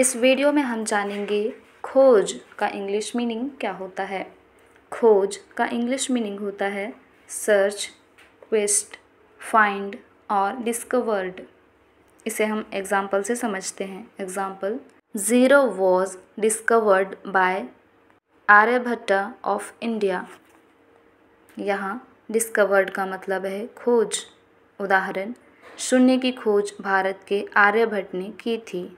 इस वीडियो में हम जानेंगे खोज का इंग्लिश मीनिंग क्या होता है खोज का इंग्लिश मीनिंग होता है सर्च क्वेस्ट फाइंड और डिस्कवर्ड इसे हम एग्ज़ाम्पल से समझते हैं example zero was discovered by Aryabhatta of India यहाँ डिस्कवर्ड का मतलब है खोज उदाहरण शून्य की खोज भारत के आर्यभट्ट ने की थी